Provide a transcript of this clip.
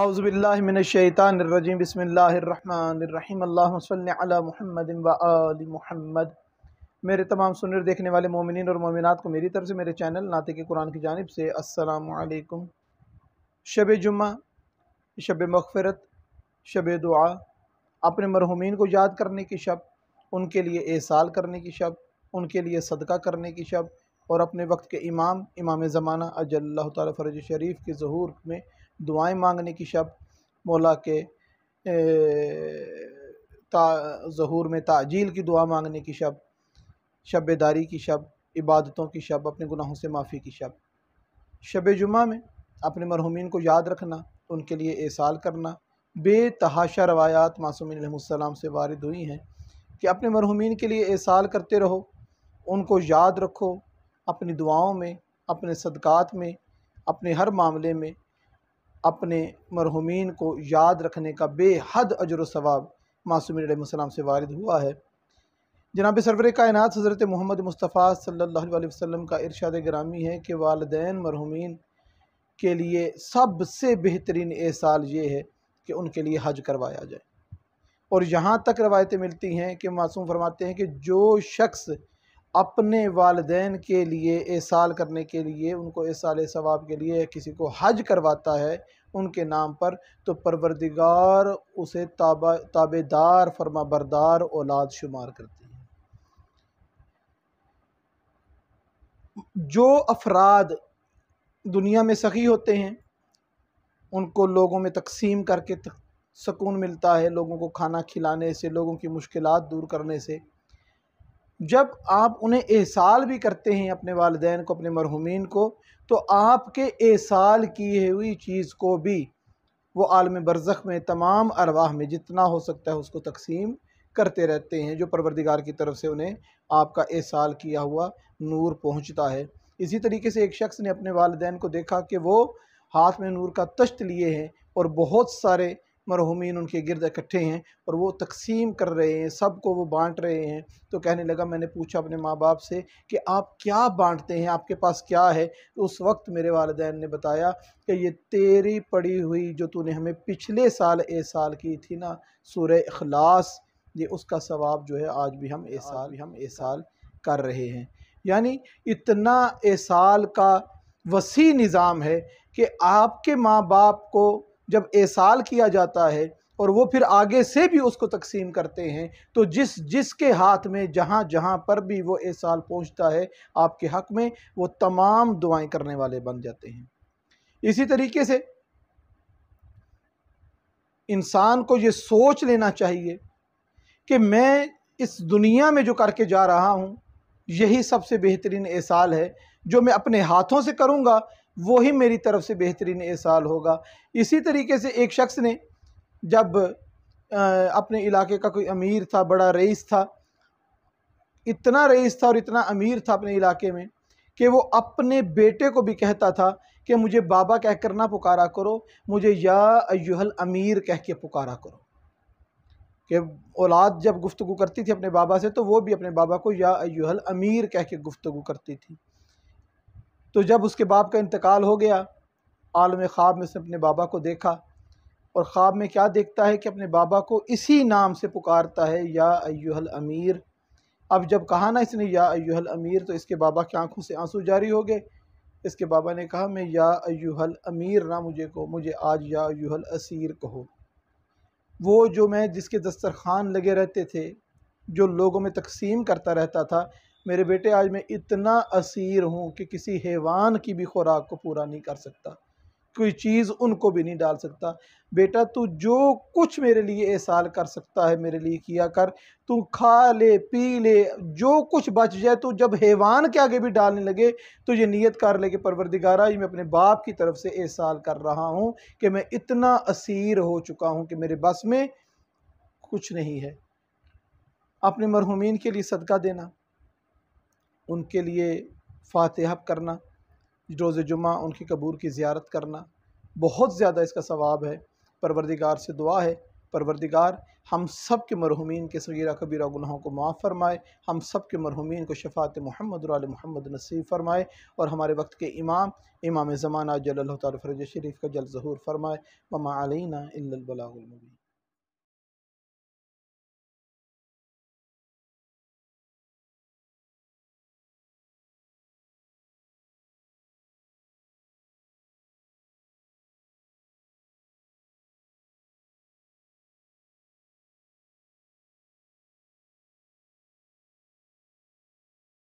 अज़बिल्लाशैतानरजीम बसमीम महमद वाल महमद मेरे तमाम सुनर देखने वाले मोमिन और मोमिनत को मेरी तरफ से मेरे चैनल नाते के कुरान की जानब से असलकुम शब जुम्मा शब मगफ़रत शब दुआ अपने मरहुमीन को याद करने की शब उनके लिए एसाल करने की शब उनके लिए सदका करने की शब और अपने वक्त के इमाम इमाम ज़माना अजल्ला तरज शरीफ के जहूर में दुआएं मांगने की शब मौला के ताहूर में ताजील की दुआ मांगने की शब शब दारी की शब इबादतों की शब अपने गुनाहों से माफ़ी की शब शब जुमा में अपने मरहुमिन को याद रखना उनके लिए एसाल करना बेतहाशा रवायात मासूम से वारद हुई हैं कि अपने मरहुमिन के लिए एसाल करते रहो उनको याद रखो अपनी दुआओं में अपने सदक़ात में अपने हर मामले में अपने मरहुमीन को याद रखने का बेहद अजर सवाब मासूम से वारद हुआ है जनाब सरवर कायनत हज़रत मोहम्मद मुस्तफ़ा सल्ला वसम का इरशाद ग्रामी है कि वालदेन मरहुमीन के लिए सबसे बेहतरीन एसाल ये है कि उनके लिए हज करवाया जाए और यहाँ तक रवायतें मिलती हैं कि मासूम फरमाते हैं कि जो शख्स अपने वालदेन के लिए एसाल करने के लिए उनको एसाल सवाब के लिए किसी को हज करवाता है उनके नाम पर तो परवरदिगार उसे ताबा ताबेदार फरमा बरदार औलाद शुमार करती है जो अफराद दुनिया में सखी होते हैं उनको लोगों में तकसीम करके तक, सकून मिलता है लोगों को खाना खिलाने से लोगों की मुश्किलात दूर करने से जब आप उन्हें एहसाल भी करते हैं अपने वालदेन को अपने मरहुमीन को तो आपके एहसाल की हुई चीज़ को भी वो आलम बरज़ में तमाम अरवाह में जितना हो सकता है उसको तकसीम करते रहते हैं जो परवरदिगार की तरफ से उन्हें आपका एहसाल किया हुआ नूर पहुँचता है इसी तरीके से एक शख्स ने अपने वालदेन को देखा कि वो हाथ में नूर का तश्त लिए हैं और बहुत सारे मरहूमिन उनके गिरद इकट्ठे हैं और वो तकसीम कर रहे हैं सबको वो बांट रहे हैं तो कहने लगा मैंने पूछा अपने माँ बाप से कि आप क्या बांटते हैं आपके पास क्या है तो उस वक्त मेरे वालदेन ने बताया कि ये तेरी पड़ी हुई जो तूने हमें पिछले साल ए साल की थी ना सूर अखलास ये उसका सवाब जो है आज भी हम ए साल हम ए साल कर रहे हैं यानी इतना ए साल का वसी निज़ाम है कि आपके माँ बाप को जब एसाल किया जाता है और वो फिर आगे से भी उसको तकसीम करते हैं तो जिस जिस के हाथ में जहाँ जहाँ पर भी वो एसाल पहुँचता है आपके हक़ में वो तमाम दुआएं करने वाले बन जाते हैं इसी तरीके से इंसान को ये सोच लेना चाहिए कि मैं इस दुनिया में जो करके जा रहा हूँ यही सबसे बेहतरीन एसाल है जो मैं अपने हाथों से करूँगा वही मेरी तरफ़ से बेहतरीन एसाल होगा इसी तरीके से एक शख्स ने जब अपने इलाके का कोई अमीर था बड़ा रईस था इतना रईस था और इतना अमीर था अपने इलाके में कि वो अपने बेटे को भी कहता था कि मुझे बाबा कह कर ना पुकारा करो मुझे या अयुहल अमीर कह के पुकारा करो कि औलाद जब गुफ्तु करती थी अपने बाबा से तो वो भी अपने बाबा को या अयुहल अमीर कह के गुफ्तु करती थी तो जब उसके बाप का इंतकाल हो गया आलम ख्वाब में उसने अपने बाबा को देखा और ख्वाब में क्या देखता है कि अपने बाबा को इसी नाम से पुकारता है या अयूहल अमीर अब जब कहा ना इसने या अयूहल अमीर तो इसके बाबा की आंखों से आंसू जारी हो गए इसके बाबा ने कहा मैं या अयूहल अमीर ना मुझे को मुझे आज या अयूहल असीर कहो वो जो मैं जिसके दस्तरखान लगे रहते थे जो लोगों में तकसीम करता रहता था मेरे बेटे आज मैं इतना असीर हूँ कि किसी हैवान की भी खुराक को पूरा नहीं कर सकता कोई चीज़ उनको भी नहीं डाल सकता बेटा तू जो कुछ मेरे लिए एहसाल कर सकता है मेरे लिए किया कर तू खा ले पी ले जो कुछ बच जाए तो जब हैवान के आगे भी डालने लगे तो ये नियत कर ले कि परवरदिगारा ये मैं अपने बाप की तरफ से एहसाल कर रहा हूँ कि मैं इतना असीर हो चुका हूँ कि मेरे बस में कुछ नहीं है अपने मरहूमिन के लिए सदका देना उनके लिए फातहब करना रोज़ जुमा उनकी कबूर की ज़्यारत करना बहुत ज़्यादा इसका सवाब है परवरदिगार से दुआ है परवरदिगार हम सब के मरहुमीन के सगीरा कबीरा गुनाहों को माफ़ फरमाए हम सब के मरहुमीन को शफात महमद महमद नसीब फरमाए और हमारे वक्त के इमाम इमाम ज़माना जल्ल तरज शरीफ का जल ज़हूर फरमाए ममा अलीना इलाबी